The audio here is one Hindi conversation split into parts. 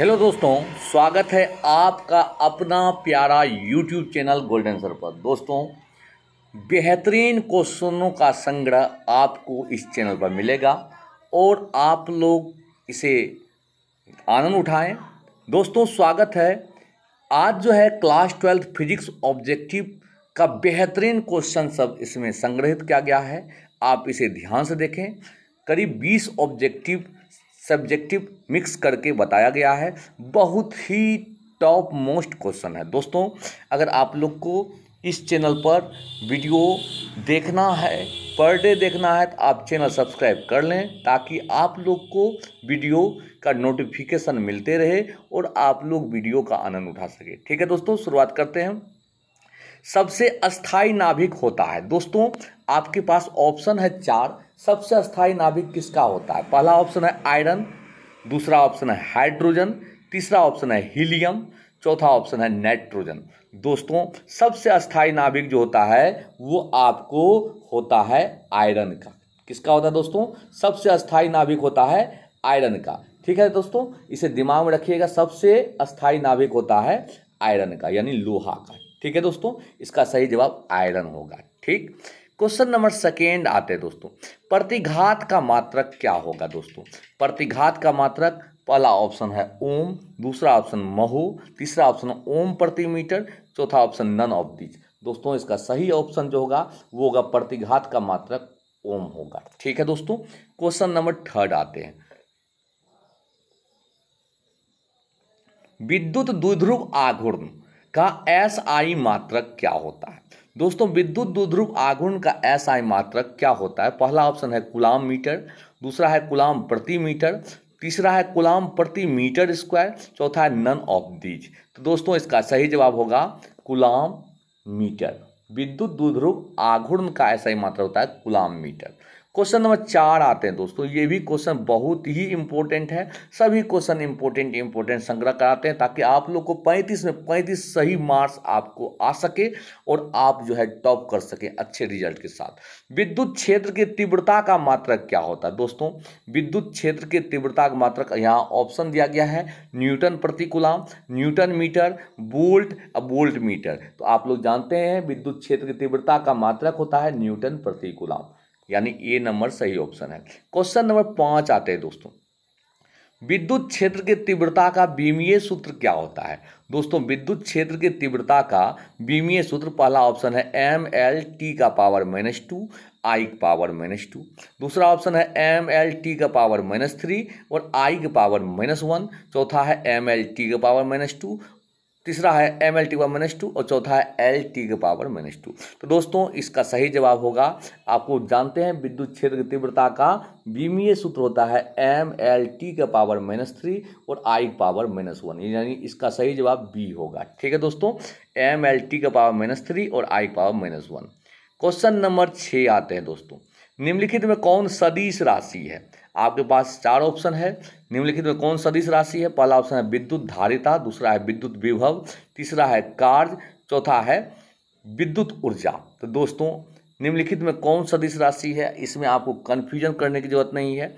हेलो दोस्तों स्वागत है आपका अपना प्यारा यूट्यूब चैनल गोल्डन सर पर दोस्तों बेहतरीन क्वेश्चनों का संग्रह आपको इस चैनल पर मिलेगा और आप लोग इसे आनंद उठाएं दोस्तों स्वागत है आज जो है क्लास ट्वेल्थ फिजिक्स ऑब्जेक्टिव का बेहतरीन क्वेश्चन सब इसमें संग्रहित किया गया है आप इसे ध्यान से देखें करीब बीस ऑब्जेक्टिव सब्जेक्टिव मिक्स करके बताया गया है बहुत ही टॉप मोस्ट क्वेश्चन है दोस्तों अगर आप लोग को इस चैनल पर वीडियो देखना है पर डे देखना है तो आप चैनल सब्सक्राइब कर लें ताकि आप लोग को वीडियो का नोटिफिकेशन मिलते रहे और आप लोग वीडियो का आनंद उठा सके ठीक है दोस्तों शुरुआत करते हैं सबसे अस्थाई नाभिक होता है दोस्तों आपके पास ऑप्शन है चार सबसे अस्थाई नाभिक किसका होता है पहला ऑप्शन है आयरन दूसरा ऑप्शन है हाइड्रोजन तीसरा ऑप्शन है हीलियम चौथा ऑप्शन है नाइट्रोजन दोस्तों सबसे अस्थाई नाभिक जो होता है वो आपको होता है आयरन का किसका होता है दोस्तों सबसे अस्थाई नाभिक होता है आयरन का ठीक है दोस्तों इसे दिमाग में रखिएगा सबसे अस्थाई नाभिक होता है आयरन का यानी लोहा का ठीक है दोस्तों इसका सही जवाब आयरन होगा ठीक क्वेश्चन नंबर सेकेंड आते हैं दोस्तों प्रतिघात का मात्रक क्या होगा दोस्तों प्रतिघात का मात्रक पहला ऑप्शन है ओम दूसरा ऑप्शन महू तीसरा ऑप्शन ओम प्रति मीटर चौथा ऑप्शन नन ऑफ दीज दोस्तों इसका सही ऑप्शन जो होगा वो होगा प्रतिघात का मात्रक ओम होगा ठीक है दोस्तों क्वेश्चन नंबर थर्ड आते हैं विद्युत दुध्रुव आघूर्ण का एस आई मात्रक क्या होता है दोस्तों विद्युत दुध्रुव आघूर्ण का एस आई मात्रक क्या होता है पहला ऑप्शन है गुलाम मीटर दूसरा है गुलाम प्रति मीटर तीसरा है गुलाम प्रति मीटर स्क्वायर चौथा है नन ऑफ दीज तो दोस्तों इसका सही जवाब होगा गुलाम मीटर विद्युत दुध्रुव आघूर्ण का ऐसा ही मात्रा होता है गुलाम मीटर क्वेश्चन नंबर चार आते हैं दोस्तों ये भी क्वेश्चन बहुत ही इंपॉर्टेंट है सभी क्वेश्चन इंपॉर्टेंट इंपॉर्टेंट संग्रह कराते हैं ताकि आप लोग को 35 में 35 सही मार्क्स आपको आ सके और आप जो है टॉप कर सके अच्छे रिजल्ट के साथ विद्युत क्षेत्र की तीव्रता का मात्रक क्या होता है दोस्तों विद्युत क्षेत्र के तीव्रता का मात्रक यहाँ ऑप्शन दिया गया है न्यूटन प्रतिकुलाम newton metre volt volt metre तो आप लोग जानते हैं विद्युत क्षेत्र की तीव्रता का मात्रक होता है न्यूटन प्रतिकुलाम यानी ए नंबर सही ऑप्शन है क्वेश्चन नंबर पाँच आते हैं दोस्तों विद्युत क्षेत्र की तीव्रता का बीमीय सूत्र क्या होता है दोस्तों विद्युत क्षेत्र की तीव्रता का बीमीय सूत्र पहला ऑप्शन है एम एल टी का पावर माइनस टू आई का पावर माइनस टू दूसरा ऑप्शन है एम एल टी का पावर माइनस थ्री और आई का पावर माइनस वन चौथा है एम एल टी का पावर माइनस टू तीसरा है एम एल टी का माइनस टू और चौथा है एल टी के पावर माइनस टू तो दोस्तों इसका सही जवाब होगा आपको जानते हैं विद्युत क्षेत्र की तीव्रता का बीमीय सूत्र होता है एम एल टी का पावर माइनस थ्री और आई पावर माइनस वन यानी इसका सही जवाब बी होगा ठीक है दोस्तों एम एल टी का पावर माइनस थ्री और I power minus one question number छः आते हैं दोस्तों निम्नलिखित में कौन सदिश राशि है आपके पास चार ऑप्शन है निम्नलिखित में कौन सदिश राशि है पहला ऑप्शन है विद्युत धारिता दूसरा है विद्युत विभव तीसरा है कार्य चौथा है विद्युत ऊर्जा तो दोस्तों निम्नलिखित में कौन सदिश राशि है इसमें आपको कन्फ्यूजन करने की जरूरत नहीं है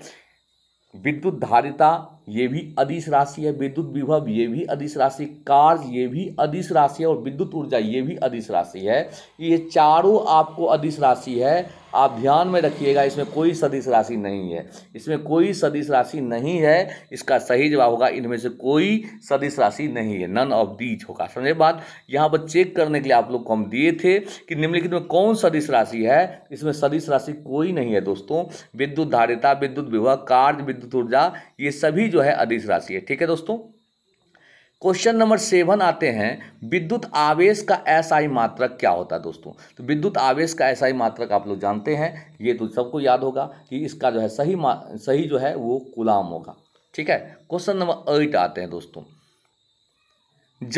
विद्युत धारिता ये भी अधिस राशि है विद्युत विभव ये भी अधिस राशि कार्य ये भी अधिस राशि है और विद्युत ऊर्जा ये भी अधिस राशि है ये चारों आपको अधिस राशि है आप ध्यान में रखिएगा इसमें कोई सदिश राशि नहीं है इसमें कोई सदिश राशि नहीं है इसका सही जवाब होगा इनमें से कोई सदिश राशि नहीं है नन ऑफ बीच होगा समझे बात यहाँ पर चेक करने के लिए आप लोग को हम दिए थे कि निम्नलिखित में कौन सदिश राशि है इसमें सदिश राशि कोई नहीं है दोस्तों विद्युत धारिता विद्युत विवाह कार्य विद्युत ऊर्जा ये सभी जो है अधिस राशि है ठीक है दोस्तों क्वेश्चन नंबर सेवन आते हैं विद्युत आवेश का एसआई मात्रक क्या होता है दोस्तों तो विद्युत आवेश का एसआई मात्रक आप लोग जानते हैं ये तो सबको याद होगा कि इसका जो है सही सही जो है वो गुलाम होगा ठीक है क्वेश्चन नंबर एट आते हैं दोस्तों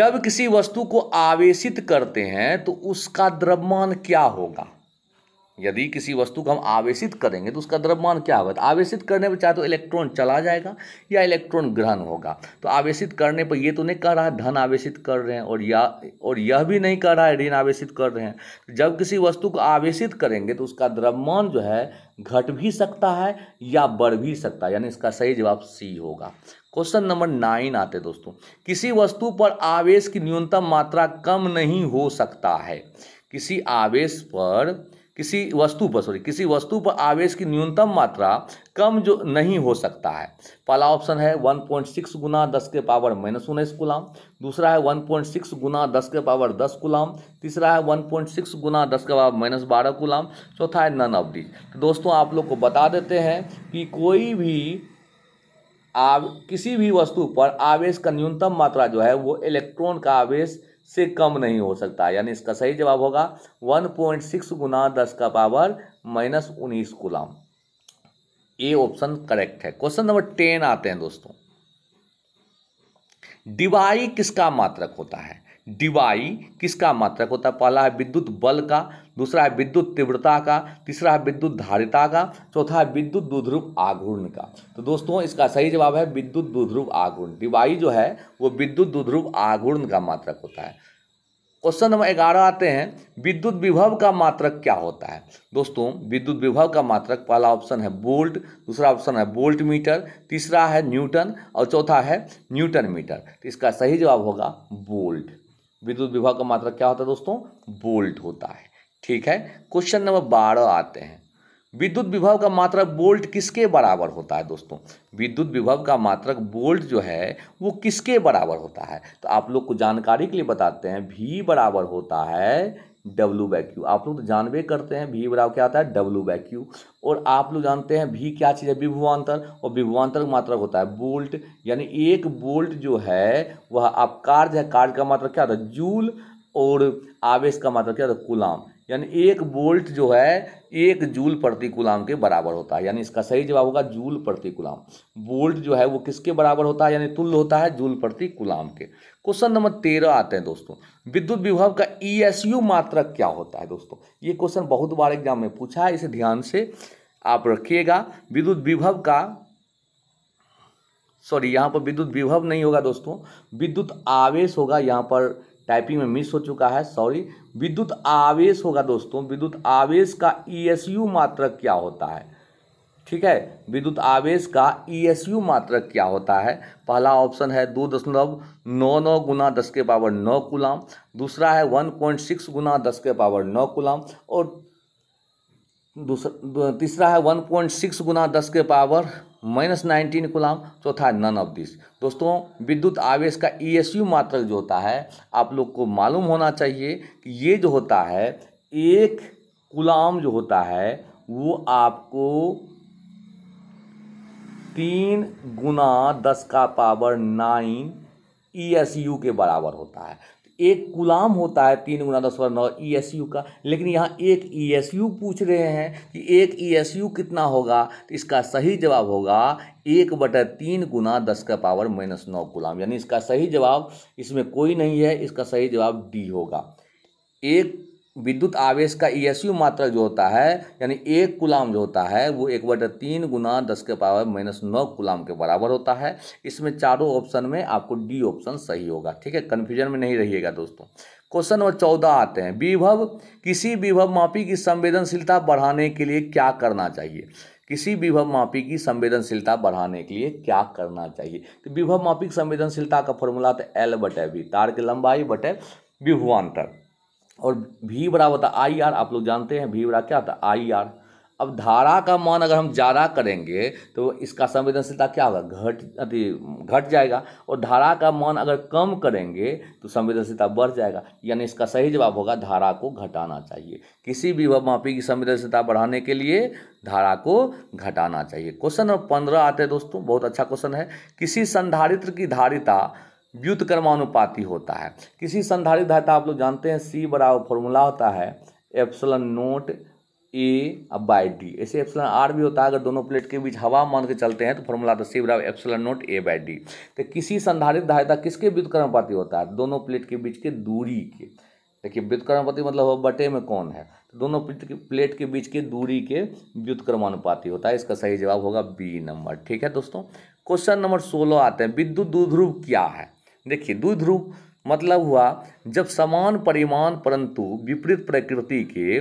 जब किसी वस्तु को आवेशित करते हैं तो उसका द्रव्यमान क्या होगा यदि किसी वस्तु को हम आवेशित करेंगे तो उसका द्रव्यमान क्या होगा तो आवेशित करने पर चाहे तो इलेक्ट्रॉन चला जाएगा या इलेक्ट्रॉन ग्रहण होगा तो आवेशित करने पर ये तो नहीं कह रहा है धन आवेशित कर रहे हैं और या और यह भी नहीं कह रहा है ऋण आवेशित कर रहे हैं तो जब किसी वस्तु को आवेशित करेंगे तो उसका द्रव्यमान जो है घट भी सकता है या बढ़ भी सकता है यानी इसका सही जवाब सी होगा क्वेश्चन नंबर नाइन आते दोस्तों किसी वस्तु पर आवेश की न्यूनतम मात्रा कम नहीं हो सकता है किसी आवेश पर किसी वस्तु पर सॉरी किसी वस्तु पर आवेश की न्यूनतम मात्रा कम जो नहीं हो सकता है पहला ऑप्शन है 1.6 गुना दस के पावर माइनस उन्नीस गुलाम दूसरा है 1.6 गुना दस के पावर दस गुलाम तीसरा है 1.6 गुना दस के पावर माइनस बारह गुलाम चौथा है नन ऑफ तो दोस्तों आप लोग को बता देते हैं कि कोई भी आव किसी भी वस्तु पर आवेश का न्यूनतम मात्रा जो है वो इलेक्ट्रॉन का आवेश से कम नहीं हो सकता यानी इसका सही जवाब होगा 1.6 गुना दस का पावर माइनस उन्नीस गुलाम ये ऑप्शन करेक्ट है क्वेश्चन नंबर टेन आते हैं दोस्तों डिवाई किसका मात्रक होता है डिवाई किसका मात्रक होता है पहला है विद्युत बल का दूसरा है विद्युत तीव्रता का तीसरा है विद्युत धारिता का चौथा है विद्युत दुध्रुव आघूर्ण का तो दोस्तों इसका सही जवाब है विद्युत दुध्रुव आघूर्ण डिवाई जो है वो विद्युत दुध्रुव आघूर्ण का मात्रक होता है क्वेश्चन नंबर ग्यारह आते हैं विद्युत विभव का मात्रक क्या होता है दोस्तों विद्युत विभव का मात्रक पहला ऑप्शन है बोल्ट दूसरा ऑप्शन है बोल्ट मीटर तीसरा है न्यूटन और चौथा है न्यूटन मीटर तो इसका सही जवाब होगा बोल्ट विद्युत विभव का मात्रक क्या होता है दोस्तों बोल्ट होता है ठीक है क्वेश्चन नंबर बारह आते हैं विद्युत विभव का मात्रक बोल्ट किसके बराबर होता है दोस्तों विद्युत विभव का मात्रक बोल्ट जो है वो किसके बराबर होता है तो आप लोग को जानकारी के लिए बताते हैं भी बराबर होता है डब्लू बाई क्यू आप लोग तो जानबे करते हैं भी बराबर क्या होता है डब्लू बाई क्यू और आप लोग जानते हैं भी क्या चीज़ है विभवान्तर और विभवान्तर का मात्रक होता है बोल्ट यानी एक बोल्ट जो है वह आप कार्य है कार्य का मात्रक क्या होता है जूल और आवेश का मात्रक क्या होता है कुलाम यानी एक वोल्ट जो है एक जूल प्रति गुलाम के बराबर होता है यानी इसका सही जवाब होगा जूल प्रति गुलाम वोल्ट जो है वो किसके बराबर होता है यानी तुल्य होता है जूल प्रति गुलाम के क्वेश्चन नंबर तेरह आते हैं दोस्तों विद्युत विभव का ई e एस यू मात्रक क्या होता है दोस्तों ये क्वेश्चन बहुत बार एग्जाम में पूछा है इसे ध्यान से आप रखिएगा विद्युत विभव का सॉरी यहाँ पर विद्युत विभव नहीं होगा दोस्तों विद्युत आवेश होगा यहाँ पर टाइपिंग में मिस हो चुका है सॉरी विद्युत आवेश होगा दोस्तों विद्युत आवेश का ई एस यू मात्रक क्या होता है ठीक है विद्युत आवेश का ई एस यू मात्रक क्या होता है पहला ऑप्शन है दो दशमलव नौ नौ गुना दस के पावर नौ कुलाम दूसरा है वन पॉइंट सिक्स गुना दस के पावर नौ कुलाम और दूसरा तीसरा है वन पॉइंट सिक्स गुना दस के पावर माइनस नाइनटीन गुलाम चौथा है नन ऑफ दिस दोस्तों विद्युत आवेश का ई एस यू मात्रक जो होता है आप लोग को मालूम होना चाहिए कि ये जो होता है एक गुलाम जो होता है वो आपको तीन गुना दस का power nine E S U के बराबर होता है एक गुलाम होता है तीन गुना दस वर्ग नौ ई एस यू का लेकिन यहाँ एक ई एस यू पूछ रहे हैं कि एक ई एस यू कितना होगा तो इसका सही जवाब होगा एक बटा तीन गुना दस का पावर माइनस नौ गुलाम यानी इसका सही जवाब इसमें कोई नहीं है इसका सही जवाब डी होगा एक विद्युत आवेश का ई e एस यू मात्रक जो होता है यानी एक गुलाम जो होता है वो एक बटे तीन गुना दस के पावर माइनस नौ गुलाम के बराबर होता है इसमें चारों ऑप्शन में आपको डी ऑप्शन सही होगा ठीक है कन्फ्यूजन में नहीं रहिएगा दोस्तों क्वेश्चन नंबर चौदह आते हैं विभव किसी विभव मापी की संवेदनशीलता बढ़ाने के लिए क्या करना चाहिए किसी विभव मापी की संवेदनशीलता बढ़ाने के लिए क्या करना चाहिए तो विभव मापी की संवेदनशीलता का फॉर्मूला था एल बटे भी तार की लंबाई बटे विभुआंतर और भी बड़ा होता आई आर आप लोग जानते हैं भी बड़ा क्या होता आई आर अब धारा का मान अगर हम ज़्यादा करेंगे तो इसका संवेदनशीलता क्या होगा घट अति घट जाएगा और धारा का मान अगर कम करेंगे तो संवेदनशीलता बढ़ जाएगा यानी इसका सही जवाब होगा धारा को घटाना चाहिए किसी भी मापी की संवेदनशीलता बढ़ाने के लिए धारा को घटाना चाहिए क्वेश्चन नंबर पंद्रह आते हैं दोस्तों बहुत अच्छा क्वेश्चन है किसी संधारित्र की धारिता व्युतकर्मानुपाती होता है किसी संधारित धाता आप लोग जानते हैं सी बराबर फॉर्मूला होता है epsilon naught A by D ऐसे एप्सलन आर भी होता है अगर दोनों प्लेट के बीच हवा मान के चलते हैं तो फॉर्मूला तो सी बराबर epsilon naught A by D तो किसी संधारित धाता किसके व्युतकर्मपाती होता है दोनों प्लेट के बीच के दूरी के देखिए व्युतकर्मानुपाती मतलब हो बटे में कौन है तो दोनों प्लेट के बीच के दूरी के व्युतकर्मानुपाती होता है इसका सही जवाब होगा बी नंबर ठीक है दोस्तों क्वेश्चन नंबर सोलह आते हैं विद्युत दुध्रुव क्या है देखिए द्विध्रुव मतलब हुआ जब समान परिमाण परंतु विपरीत प्रकृति के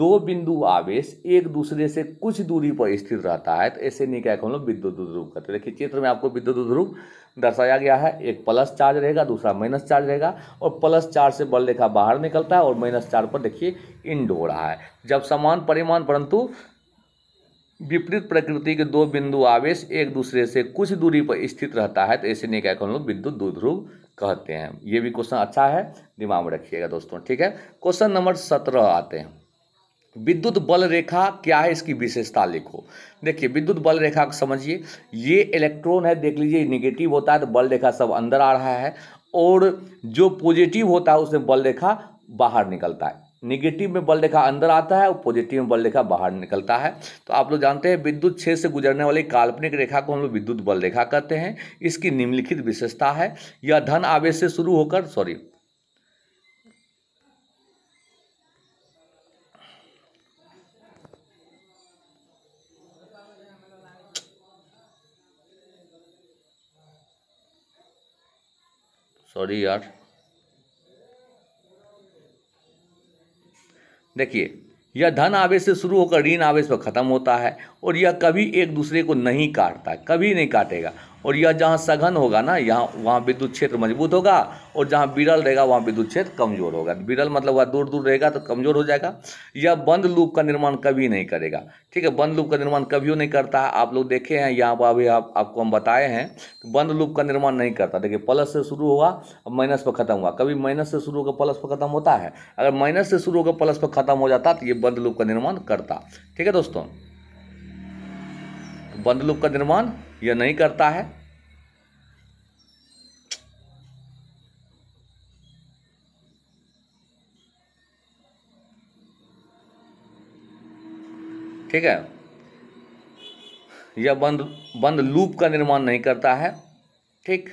दो बिंदु आवेश एक दूसरे से कुछ दूरी पर स्थित रहता है तो ऐसे निकाय को हम लोग विद्युत ध्रुव कहते हैं देखिए चित्र में आपको विद्युत ध्रुव दर्शाया गया है एक प्लस चार्ज रहेगा दूसरा माइनस चार्ज रहेगा और प्लस चार्ज से बल रेखा बाहर निकलता है और माइनस चार्ज पर देखिए इंड हो रहा है जब समान परिमाण परंतु विपरीत प्रकृति के दो बिंदु आवेश एक दूसरे से कुछ दूरी पर स्थित रहता है तो ऐसे नहीं क्या लोग विद्युत द्विध्रुव कहते हैं ये भी क्वेश्चन अच्छा है दिमाग में रखिएगा दोस्तों ठीक है क्वेश्चन नंबर सत्रह आते हैं विद्युत बल रेखा क्या है इसकी विशेषता लिखो देखिए विद्युत बल रेखा को समझिए ये इलेक्ट्रॉन है देख लीजिए निगेटिव होता है तो बल रेखा सब अंदर आ रहा है और जो पॉजिटिव होता है उसमें बल रेखा बाहर निकलता है निगेटिव में बल रेखा अंदर आता है और पॉजिटिव में बल रेखा बाहर निकलता है तो आप लोग जानते हैं विद्युत क्षेत्र से गुजरने वाली काल्पनिक रेखा को हम लोग विद्युत बल रेखा कहते हैं इसकी निम्नलिखित विशेषता है यह धन आवेश से शुरू होकर सॉरी सॉरी यार देखिए यह धन आवेश से शुरू होकर ऋण आवेश पर ख़त्म होता है और यह कभी एक दूसरे को नहीं काटता कभी नहीं काटेगा और यह जहाँ सघन होगा ना यहाँ वहाँ विद्युत क्षेत्र मजबूत होगा और जहाँ बिरल रहेगा वहाँ विद्युत क्षेत्र कमजोर होगा बिरल मतलब वह दूर दूर रहेगा तो कमजोर हो जाएगा यह बंद लूप का निर्माण कभी नहीं करेगा ठीक है बंद लूप का निर्माण कभी नहीं करता है आप लोग देखे हैं यहाँ पर अभी आप, आपको हम बताए हैं तो बंद लूप का निर्माण नहीं करता देखिए प्लस से शुरू हुआ माइनस पर खत्म हुआ कभी माइनस से शुरू होकर प्लस पर खत्म होता है अगर माइनस से शुरू होकर प्लस पर खत्म हो जाता तो ये बंद लूप का निर्माण करता ठीक है दोस्तों बंद लूप का निर्माण यह नहीं करता है ठीक है यह बंद बंद लूप का निर्माण नहीं करता है ठीक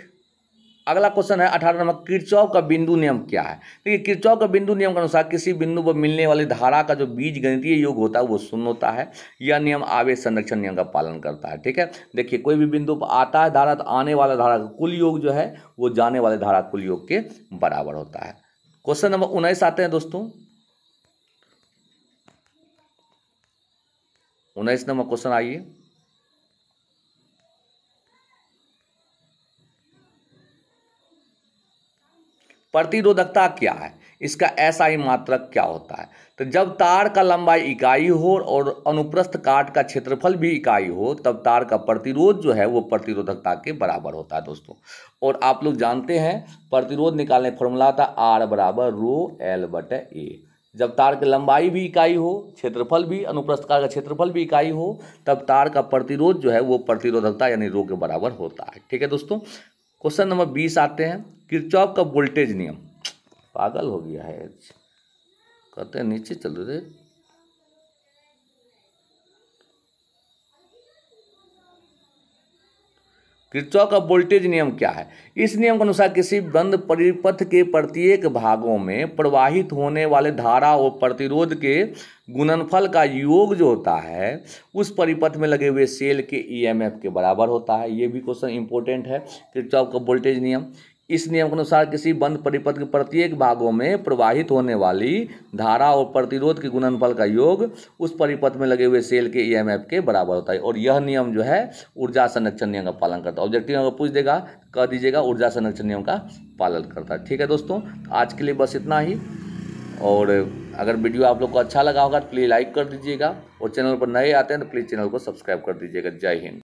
अगला क्वेश्चन है अठारह नंबर किरचौ का बिंदु नियम क्या है देखिए किरचौ का बिंदु नियम के अनुसार किसी बिंदु पर मिलने वाली धारा का जो बीज गणितीय योग होता है वो शून्य होता है यह नियम आवेश संरक्षण नियम का पालन करता है ठीक है देखिए कोई भी बिंदु पर आता है धारा तो आने वाला धारा का कुल योग जो है वो जाने वाले धारा कुल योग के बराबर होता है क्वेश्चन नंबर उन्नीस आते हैं दोस्तों उन्नीस नंबर क्वेश्चन आइए प्रतिरोधकता क्या है इसका ऐसा ही मात्रक क्या होता है तो जब तार का लंबाई इकाई हो और अनुप्रस्थ काट का क्षेत्रफल भी इकाई हो तब तार का प्रतिरोध जो है वो प्रतिरोधकता के बराबर होता है दोस्तों और आप लोग जानते हैं प्रतिरोध निकालने फॉर्मूला था आर बराबर रो एल बट ए जब तार की लंबाई भी इकाई हो क्षेत्रफल भी अनुप्रस्थ काट का क्षेत्रफल भी इकाई हो तब तार का प्रतिरोध जो है वो प्रतिरोधकता यानी रो के बराबर होता है ठीक है दोस्तों क्वेश्चन नंबर बीस आते हैं किरचॉफ का वोल्टेज नियम पागल हो गया है कहते हैं नीचे चल रहे किरचॉ का वोल्टेज नियम क्या है इस नियम के अनुसार किसी बंद परिपथ के प्रत्येक भागों में प्रवाहित होने वाले धारा और प्रतिरोध के गुणनफल का योग जो होता है उस परिपथ में लगे हुए सेल के ईएमएफ e के बराबर होता है ये भी क्वेश्चन इंपॉर्टेंट है किरचॉफ का वोल्टेज नियम इस नियम के अनुसार किसी बंद परिपथ के प्रत्येक भागों में प्रवाहित होने वाली धारा और प्रतिरोध के गुणनफल का योग उस परिपथ में लगे हुए सेल के ईएमएफ e के बराबर होता है और यह नियम जो है ऊर्जा संरक्षण नियम का पालन करता है ऑब्जेक्टिव अगर पूछ देगा कह दीजिएगा ऊर्जा संरक्षण नियम का पालन करता है ठीक है दोस्तों आज के लिए बस इतना ही और अगर वीडियो आप लोग को अच्छा लगा होगा तो प्लीज़ लाइक कर दीजिएगा और चैनल पर नए आते हैं तो प्लीज़ चैनल को सब्सक्राइब कर दीजिएगा जय हिंद